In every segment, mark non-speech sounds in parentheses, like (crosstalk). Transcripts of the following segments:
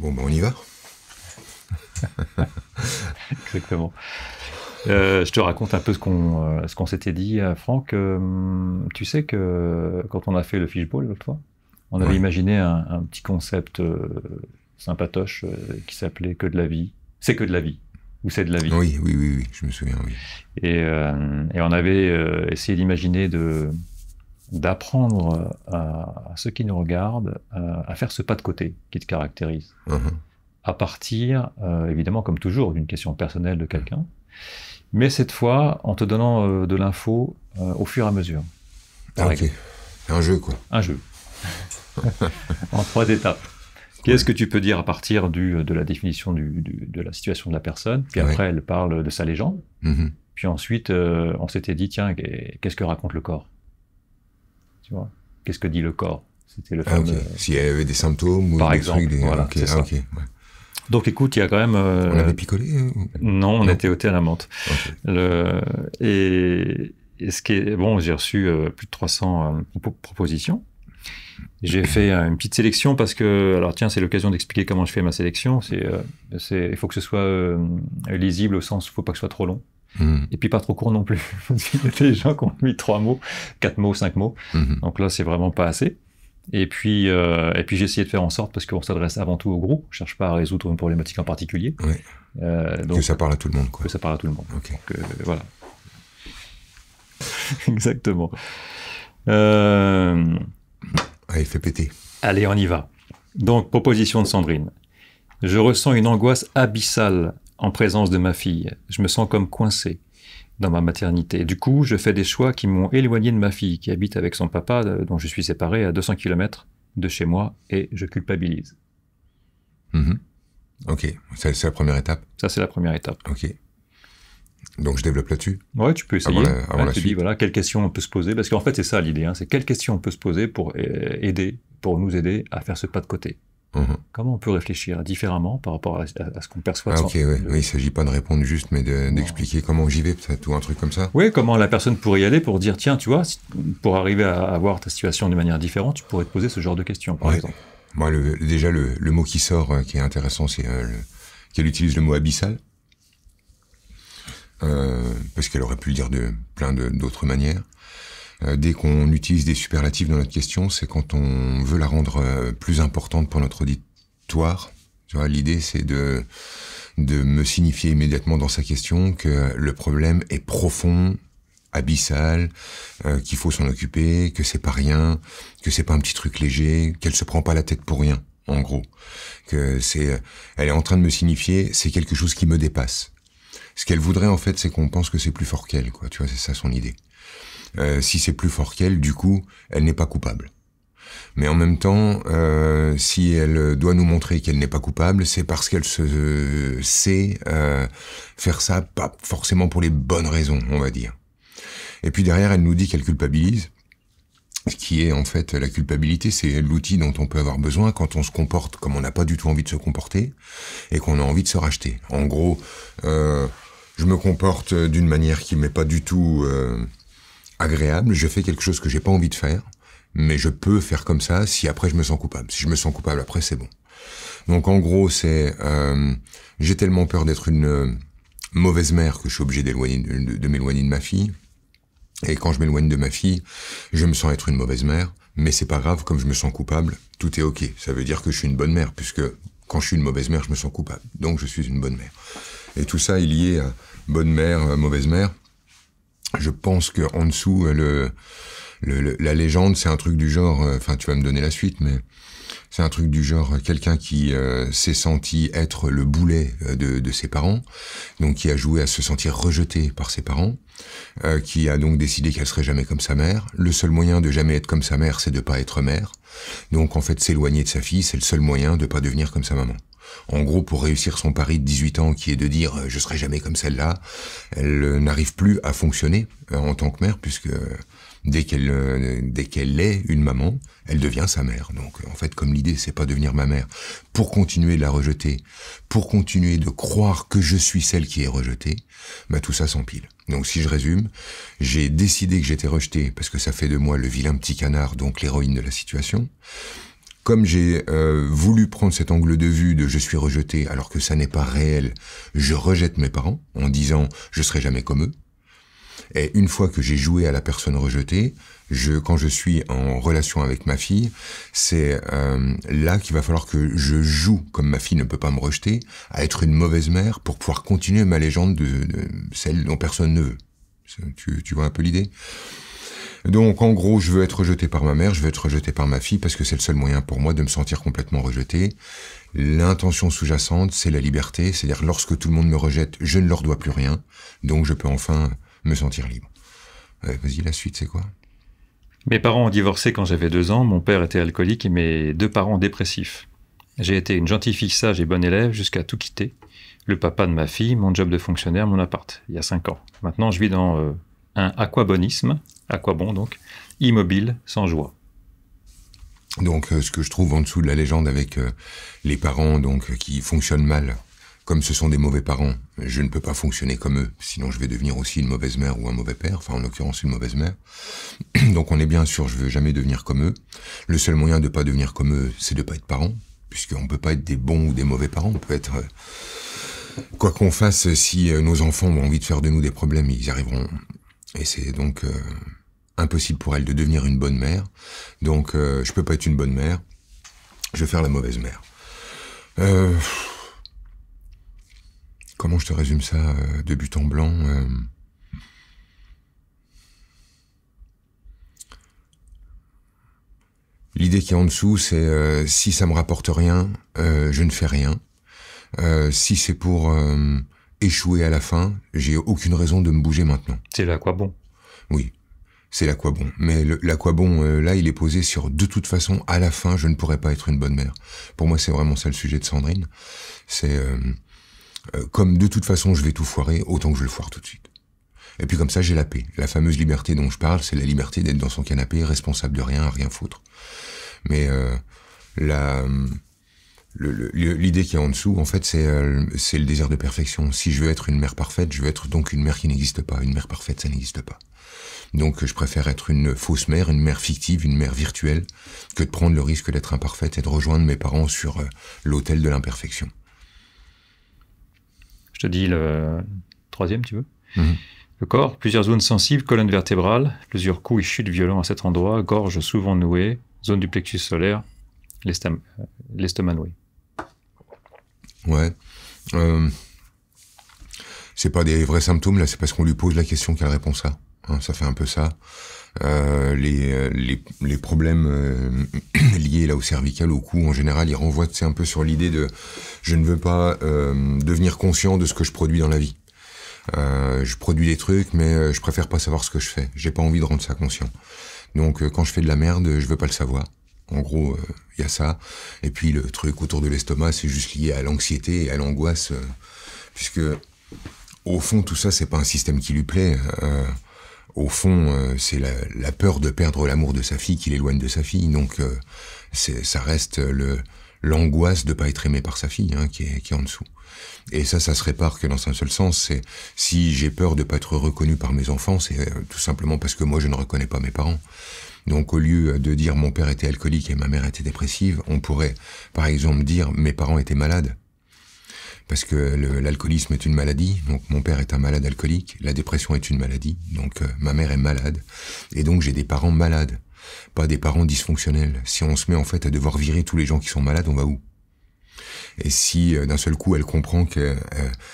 Bon, ben on y va. (laughs) Exactement. Euh, je te raconte un peu ce qu'on euh, s'était dit, euh, Franck. tu sais que quand on a fait le fishbowl l'autre fois, on avait imaginé un, petit concept sympatoche qui s'appelait Que de la vie. C'est que de la vie. Ou c'est de la vie. Oui, oui, oui, oui, je me souviens, et on avait essayé d'imaginer de, d'apprendre euh, à, ceux qui nous regardent euh, à, faire ce pas de côté qui te caractérise. Mhm. À partir, euh, évidemment, comme toujours, d'une question personnelle de quelqu'un, mais cette fois en te donnant de l'info au fur et à mesure. Ah, Un jeu, quoi. Un jeu. (laughs) en trois étapes. Qu'est-ce que tu peux dire à partir du, de la définition de la situation de la personne Puis après, elle parle de sa légende. Mhm. Puis ensuite, on s'était dit, tiens, qu'est-ce que raconte le corps Qu'est-ce que dit le corps C'était le ah, S'il y avait des symptômes ou des exemple, trucs, Voilà, ah, Donc écoute, il y a quand même. Euh, on avait picolé euh, Non, on était était ôté à la menthe. Et... ce qui est bon, j'ai reçu euh, plus de 300 propositions. J'ai fait une petite sélection parce que, alors tiens, c'est l'occasion d'expliquer comment je fais ma sélection. C'est, il faut que ce soit lisible au sens, il faut pas que ce soit trop long. Hmm. Et puis pas trop court non plus. (laughs) Il y a des gens qui ont mis trois mots, quatre mots, cinq mots. Hmm. Donc là, c'est vraiment pas assez. Et puis, euh, puis j'ai essayé de faire en sorte, parce qu'on s'adresse avant tout au groupe, je cherche pas à résoudre une problématique en particulier. Euh, donc, que ça parle à tout le monde. Que ça parle à tout le monde. voilà. (laughs) Exactement. Euh, allez, fais péter. Allez, on y va. Donc, proposition de Sandrine. Je ressens une angoisse abyssale en présence de ma fille. Je me sens comme coincé dans ma maternité. Du coup, je fais des choix qui m'ont éloigné de ma fille, qui habite avec son papa, euh, dont je suis séparé à 200 km de chez moi, et je culpabilise. Mhm. Ok, c'est la première étape Ça, c'est la première étape. Ok. Donc, je développe là-dessus Ouais, tu peux essayer. Avant la, suite voilà, quelles questions on peut se poser Parce qu'en fait, c'est ça l'idée, hein. c'est quelles questions on peut se poser pour euh, aider, pour nous aider à faire ce pas de côté. Mhm. Comment on peut réfléchir différemment par rapport à, ce qu'on perçoit ah, il ne s'agit pas de répondre juste, mais d'expliquer comment j'y vais, peut-être, ou un truc comme ça Oui, comment la personne pourrait y aller pour dire, tiens, tu vois, pour arriver à, avoir voir ta situation de manière différente, tu pourrais te poser ce genre de questions, par exemple. Moi, déjà, le, mot qui sort, euh, qui est intéressant, c'est euh, qu'elle utilise le mot abyssal, euh, parce qu'elle aurait pu le dire de plein d'autres manières. Euh, dès qu'on utilise des superlatifs dans notre question, c'est quand on veut la rendre euh, plus importante pour notre auditoire. L'idée, c'est de, de me signifier immédiatement dans sa question que le problème est profond, abyssal, euh, qu'il faut s'en occuper, que c'est pas rien, que c'est pas un petit truc léger, qu'elle se prend pas la tête pour rien, en gros. Que c'est, elle est en train de me signifier, c'est quelque chose qui me dépasse. Ce qu'elle voudrait en fait, c'est qu'on pense que c'est plus fort qu'elle, quoi. Tu vois, c'est ça son idée. Euh, si c'est plus fort qu'elle, du coup, elle n'est pas coupable. Mais en même temps, euh, si elle doit nous montrer qu'elle n'est pas coupable, c'est parce qu'elle se sait euh, faire ça pas forcément pour les bonnes raisons, on va dire. Et puis derrière, elle nous dit qu'elle culpabilise. Ce qui est en fait la culpabilité, c'est l'outil dont on peut avoir besoin quand on se comporte comme on n'a pas du tout envie de se comporter et qu'on a envie de se racheter. En gros, je me comporte d'une manière qui m'est pas du tout euh, agréable, je fais quelque chose que j'ai pas envie de faire, mais je peux faire comme ça si après je me sens coupable. Si je me sens coupable après, c'est bon. Donc en gros, c'est euh, j'ai tellement peur d'être une euh, mauvaise mère que je suis obligé d'éloigner de, m'éloigner de ma fille. Et quand je m'éloigne de ma fille, je me sens être une mauvaise mère, mais c'est pas grave, comme je me sens coupable, tout est ok. Ça veut dire que je suis une bonne mère, puisque quand je suis une mauvaise mère, je me sens coupable. Donc je suis une bonne mère. Et tout ça est lié à bonne mère, euh, mauvaise mère je pense que en dessous, euh, le, la légende, c'est un truc du genre. Euh, enfin, tu vas me donner la suite, mais c'est un truc du genre euh, quelqu'un qui s'est senti être le boulet de, de, ses parents, donc qui a joué à se sentir rejeté par ses parents, qui a donc décidé qu'elle serait jamais comme sa mère. Le seul moyen de jamais être comme sa mère, c'est de pas être mère. Donc en fait, s'éloigner de sa fille, c'est le seul moyen de pas devenir comme sa maman. En gros, pour réussir son pari de 18 ans, qui est de dire euh, je serai jamais comme celle-là, elle euh, n'arrive plus à fonctionner euh, en tant que mère, puisque dès qu'elle dès qu'elle est une maman, elle devient sa mère. Donc en fait, comme l'idée c'est pas devenir ma mère, pour continuer de la rejeter, pour continuer de croire que je suis celle qui est rejetée, bah tout ça s'empile. Donc si je résume, j'ai décidé que j'étais rejetée parce que ça fait de moi le vilain petit canard, donc l'héroïne de la situation comme j'ai euh, voulu prendre cet angle de vue de je suis rejeté alors que ça n'est pas réel, je rejette mes parents en disant je serai jamais comme eux. Et une fois que j'ai joué à la personne rejetée, je, quand je suis en relation avec ma fille, c'est euh, là qu'il va falloir que je joue, comme ma fille ne peut pas me rejeter, à être une mauvaise mère pour pouvoir continuer ma légende de, celle dont personne ne veut. Tu, tu vois un peu l'idée donc en gros, je veux être rejeté par ma mère, je veux être rejeté par ma fille parce que c'est le seul moyen pour moi de me sentir complètement rejeté. L'intention sous-jacente, c'est la liberté, c'est-à-dire lorsque tout le monde me rejette, je ne leur dois plus rien, donc je peux enfin me sentir libre. Euh, vas-y, la suite, c'est quoi Mes parents ont divorcé quand j'avais deux ans, mon père était alcoolique et mes deux parents dépressifs. J'ai été une gentille fille sage et bonne élève jusqu'à tout quitter. Le papa de ma fille, mon job de fonctionnaire, mon appart, il y a cinq ans. Maintenant, je vis dans euh, un aquabonisme, à quoi bon donc Immobile, sans joie. Donc euh, ce que je trouve en dessous de la légende avec euh, les parents donc euh, qui fonctionnent mal, comme ce sont des mauvais parents, je ne peux pas fonctionner comme eux, sinon je vais devenir aussi une mauvaise mère ou un mauvais père, enfin en l'occurrence une mauvaise mère. (clears throat) Donc on est bien sûr, je veux jamais devenir comme eux. Le seul moyen de pas devenir comme eux, c'est de pas être parent, puisqu'on peut pas être des bons ou des mauvais parents, on peut être quoi qu'on fasse, si nos enfants ont envie de faire de nous des problèmes, ils y arriveront. Et c'est donc impossible pour elle de devenir une bonne mère. Donc, je euh, je peux pas être une bonne mère. Je vais faire la mauvaise mère. Euh, comment je te résume ça euh, de but en blanc L'idée qui est en dessous, c'est si ça me rapporte rien, je ne fais rien. si c'est pour échouer à la fin, j'ai aucune raison de me bouger maintenant. C'est là quoi bon Oui c'est l'aquabon. Mais l'aquabon, euh, là, il est posé sur de toute façon, à la fin, je ne pourrais pas être une bonne mère. Pour moi, c'est vraiment ça le sujet de Sandrine. C'est euh, euh, comme de toute façon, je vais tout foirer, autant que je le foire tout de suite. Et puis comme ça, j'ai la paix. La fameuse liberté dont je parle, c'est la liberté d'être dans son canapé, responsable de rien, à rien foutre. Mais la l'idée qui est en dessous, en fait, c'est c'est le désir de perfection. Si je veux être une mère parfaite, je veux être donc une mère qui n'existe pas. Une mère parfaite, ça n'existe pas. Donc je préfère être une fausse mère, une mère fictive, une mère virtuelle, que de prendre le risque d'être imparfaite et de rejoindre mes parents sur euh, l'autel de l'imperfection. Je te dis le troisième, tu veux mhm. Le corps, plusieurs zones sensibles, colonne vertébrale, plusieurs coups et chutes violents à cet endroit, gorge souvent nouée, zone du plexus solaire, euh, l'estomac noué. Ouais. Euh, c'est pas des vrais symptômes, là, c'est parce qu'on lui pose la question qu'elle répond ça. Hein, ça fait un peu ça. Euh, les, euh, les, les, problèmes euh, (clears throat) liés là au cervical, au cou, en général, ils renvoient c'est un peu sur l'idée de je ne veux pas euh, devenir conscient de ce que je produis dans la vie. je produis des trucs, mais je préfère pas savoir ce que je fais. J'ai pas envie de rendre ça conscient. Donc quand je fais de la merde, je veux pas le savoir. En gros, il y a ça. Et puis le truc autour de l'estomac, c'est juste lié à l'anxiété et à l'angoisse, puisque au fond, tout ça, c'est pas un système qui lui plaît au fond, euh, c'est la, peur de perdre l'amour de sa fille qui l'éloigne de sa fille. Donc, euh, ça reste le l'angoisse de ne pas être aimé par sa fille hein, qui, est, qui est en dessous. Et ça, ça se répare que dans un seul sens. C'est si j'ai peur de pas être reconnu par mes enfants, c'est euh, tout simplement parce que moi je ne reconnais pas mes parents. Donc au lieu de dire mon père était alcoolique et ma mère était dépressive, on pourrait par exemple dire mes parents étaient malades parce que l'alcoolisme est une maladie. Donc mon père est un malade alcoolique, la dépression est une maladie. Donc euh, ma mère est malade, et donc j'ai des parents malades, pas des parents dysfonctionnels. Si on se met en fait à devoir virer tous les gens qui sont malades, on va où Et si euh, d'un seul coup elle comprend que euh,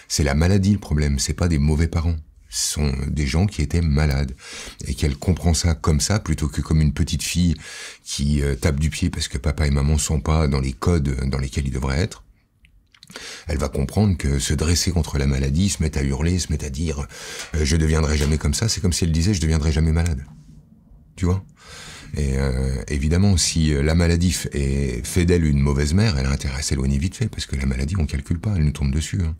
c'est la maladie le problème, c'est pas des mauvais parents sont des gens qui étaient malades et qu'elle comprend ça comme ça plutôt que comme une petite fille qui tape du pied parce que papa et maman sont pas dans les codes dans lesquels ils devraient être elle va comprendre que se dresser contre la maladie, se mettre à hurler, se mettre à dire euh, je deviendrai jamais comme ça, c'est comme si elle disait je deviendrai jamais malade. Tu vois Et euh, évidemment, si euh, la maladie est fait d'elle une mauvaise mère, elle a intérêt à s'éloigner vite fait, parce que la maladie, on ne calcule pas, elle nous tombe dessus. Hein.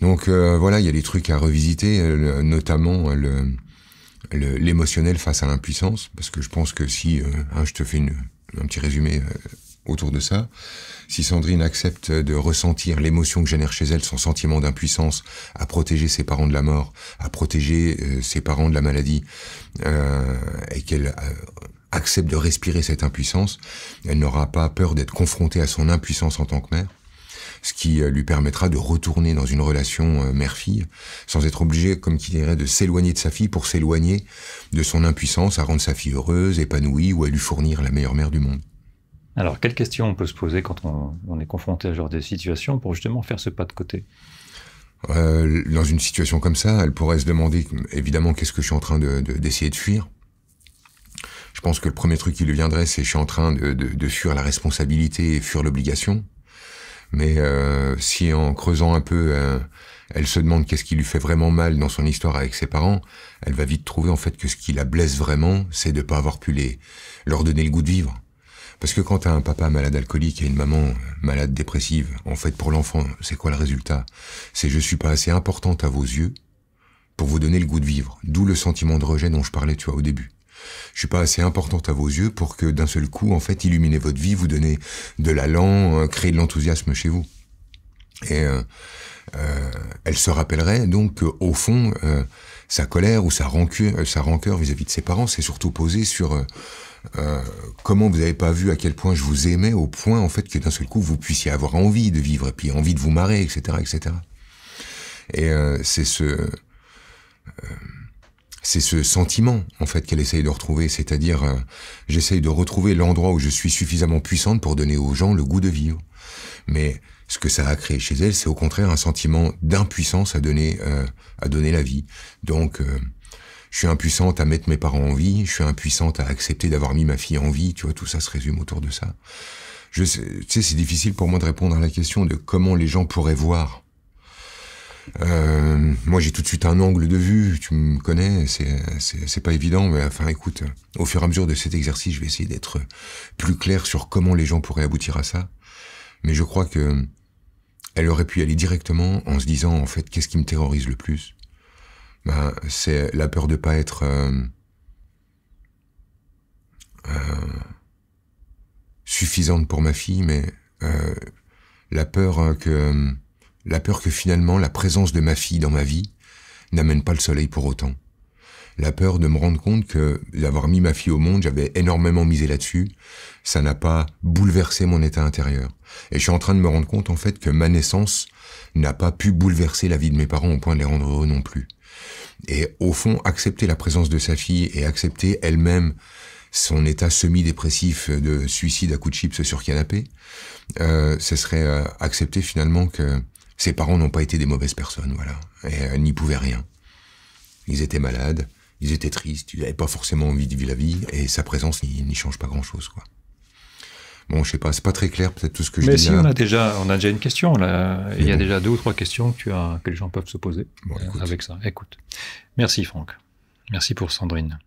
Donc voilà, il y a des trucs à revisiter, notamment l'émotionnel face à l'impuissance, parce que je pense que si hein, je te fais un petit résumé autour de ça. Si Sandrine accepte de ressentir l'émotion que génère chez elle son sentiment d'impuissance à protéger ses parents de la mort, à protéger euh, ses parents de la maladie, euh, et qu'elle euh, accepte de respirer cette impuissance, elle n'aura pas peur d'être confrontée à son impuissance en tant que mère ce qui lui permettra de retourner dans une relation mère-fille, sans être obligée comme qui dirait, de s'éloigner de sa fille pour s'éloigner de son impuissance à rendre sa fille heureuse, épanouie ou à lui fournir la meilleure mère du monde. Alors, quelles questions on peut se poser quand on, est confronté à ce genre de situation pour justement faire ce pas de côté euh, Dans une situation comme ça, elle pourrait se demander, évidemment, qu'est-ce que je suis en train d'essayer de, fuir Je pense que le premier truc qui lui viendrait, c'est je suis en train de, fuir la responsabilité et fuir l'obligation. Mais euh, si en creusant un peu, euh, elle se demande qu'est-ce qui lui fait vraiment mal dans son histoire avec ses parents, elle va vite trouver en fait que ce qui la blesse vraiment, c'est de ne pas avoir pu leur donner le goût de vivre. Parce que quand t'as un papa malade alcoolique et une maman malade dépressive, en fait, pour l'enfant, c'est quoi le résultat C'est je suis pas assez importante à vos yeux pour vous donner le goût de vivre. D'où le sentiment de rejet dont je parlais, tu vois, au début. Je suis pas assez importante à vos yeux pour que d'un seul coup, en fait, illuminer votre vie, vous donner de l'allant, euh, créer de l'enthousiasme chez vous. Et euh, euh, elle se rappellerait donc qu'au fond, sa colère ou sa rancœur, vis-à-vis de ses parents, s'est surtout posée sur euh, comment vous n'avez pas vu à quel point je vous aimais au point en fait que d'un seul coup vous puissiez avoir envie de vivre et puis envie de vous marrer, etc., etc. Et euh, c'est ce euh, c'est ce sentiment en fait qu'elle essaye de retrouver, c'est-à-dire j'essaye de retrouver l'endroit où je suis suffisamment puissante pour donner aux gens le goût de vivre. Mais ce que ça a créé chez elle, c'est au contraire un sentiment d'impuissance à donner à donner la vie. Donc je suis impuissante à mettre mes parents en vie, je suis impuissante à accepter d'avoir mis ma fille en vie, tu vois, tout ça se résume autour de ça. Je tu sais, c'est difficile pour moi de répondre à la question de comment les gens pourraient voir. Euh, moi, j'ai tout de suite un angle de vue. Tu me connais, c'est pas évident, mais enfin, écoute, au fur et à mesure de cet exercice, je vais essayer d'être plus clair sur comment les gens pourraient aboutir à ça. Mais je crois que elle aurait pu aller directement en se disant, en fait, qu'est-ce qui me terrorise le plus bah, c'est la peur de pas être euh, euh, suffisante pour ma fille, mais euh, la peur que la peur que finalement la présence de ma fille dans ma vie n'amène pas le soleil pour autant. La peur de me rendre compte que d'avoir mis ma fille au monde, j'avais énormément misé là-dessus, ça n'a pas bouleversé mon état intérieur. Et je suis en train de me rendre compte en fait que ma naissance n'a pas pu bouleverser la vie de mes parents au point de les rendre heureux non plus. Et au fond, accepter la présence de sa fille et accepter elle-même son état semi-dépressif de suicide à coups de chips sur canapé, euh, ce serait euh, accepter finalement que ses parents n'ont pas été des mauvaises personnes, voilà. Et elle euh, n'y pouvaient rien. Ils étaient malades, ils étaient tristes, ils n'avaient pas forcément envie de vivre la vie, et sa présence n'y change pas grand-chose, quoi. Bon, je sais pas, c'est pas très clair peut-être tout ce que je dis. Mais si, On, a déjà, on a déjà une question. Il y a déjà deux ou trois questions que, les gens peuvent se poser euh, avec ça. Écoute. Merci Franck. Merci pour Sandrine.